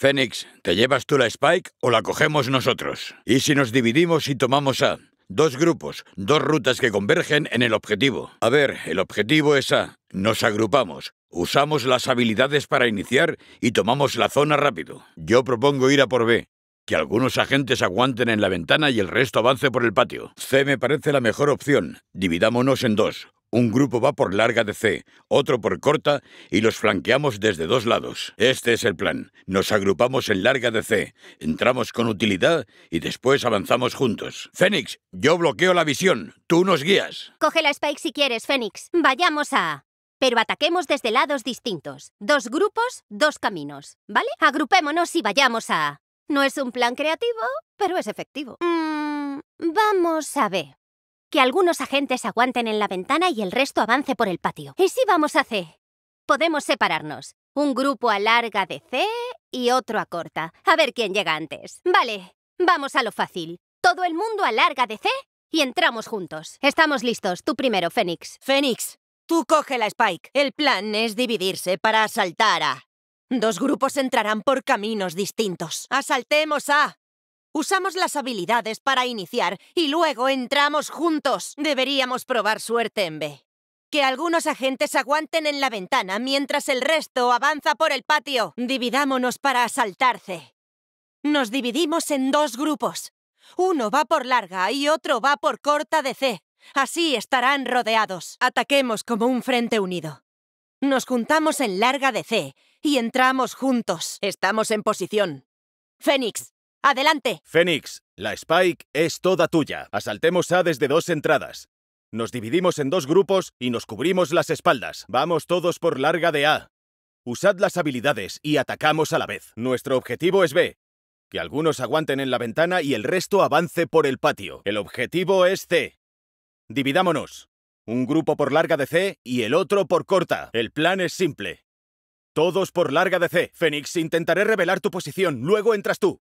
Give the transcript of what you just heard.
Fénix, ¿te llevas tú la Spike o la cogemos nosotros? ¿Y si nos dividimos y tomamos A? Dos grupos, dos rutas que convergen en el objetivo. A ver, el objetivo es A. Nos agrupamos, usamos las habilidades para iniciar y tomamos la zona rápido. Yo propongo ir a por B. Que algunos agentes aguanten en la ventana y el resto avance por el patio. C me parece la mejor opción. Dividámonos en dos. Un grupo va por larga de C, otro por corta y los flanqueamos desde dos lados. Este es el plan. Nos agrupamos en larga de C, entramos con utilidad y después avanzamos juntos. Fénix, yo bloqueo la visión. Tú nos guías. Coge la Spike si quieres, Fénix. Vayamos a... Pero ataquemos desde lados distintos. Dos grupos, dos caminos. ¿Vale? Agrupémonos y vayamos a... No es un plan creativo, pero es efectivo. Mmm. vamos a ver que algunos agentes aguanten en la ventana y el resto avance por el patio. ¿Y si vamos a C? Podemos separarnos. Un grupo a larga de C y otro a corta. A ver quién llega antes. Vale, vamos a lo fácil. Todo el mundo a larga de C y entramos juntos. Estamos listos. Tú primero, Fénix. Fénix, tú coge la Spike. El plan es dividirse para asaltar a... Dos grupos entrarán por caminos distintos. Asaltemos a Usamos las habilidades para iniciar y luego entramos juntos. Deberíamos probar suerte en B. Que algunos agentes aguanten en la ventana mientras el resto avanza por el patio. Dividámonos para asaltarse. Nos dividimos en dos grupos. Uno va por larga y otro va por corta de C. Así estarán rodeados. Ataquemos como un frente unido. Nos juntamos en larga de C y entramos juntos. Estamos en posición. Fénix, ¡Adelante! Fénix, la Spike es toda tuya. Asaltemos A desde dos entradas. Nos dividimos en dos grupos y nos cubrimos las espaldas. Vamos todos por larga de A. Usad las habilidades y atacamos a la vez. Nuestro objetivo es B. Que algunos aguanten en la ventana y el resto avance por el patio. El objetivo es C. Dividámonos. Un grupo por larga de C y el otro por corta. El plan es simple. Todos por larga de C. Fénix, intentaré revelar tu posición. Luego entras tú.